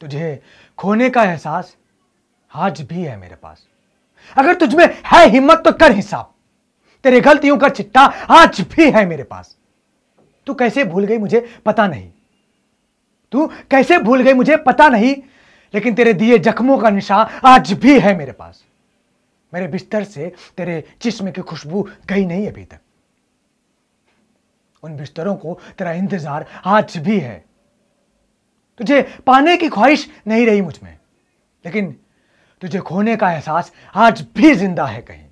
तुझे खोने का एहसास आज भी है मेरे पास अगर तुझमें है हिम्मत तो कर हिसाब तेरे गलतियों का चिट्ठा आज भी है मेरे पास तू कैसे भूल गई मुझे पता नहीं तू कैसे भूल गई मुझे पता नहीं लेकिन तेरे दिए जख्मों का निशा आज भी है मेरे पास मेरे बिस्तर से तेरे जिस्म की खुशबू गई नहीं अभी तक उन बिस्तरों को तेरा इंतजार आज भी है तुझे पाने की ख्वाहिश नहीं रही मुझ में लेकिन तुझे खोने का एहसास आज भी जिंदा है कहीं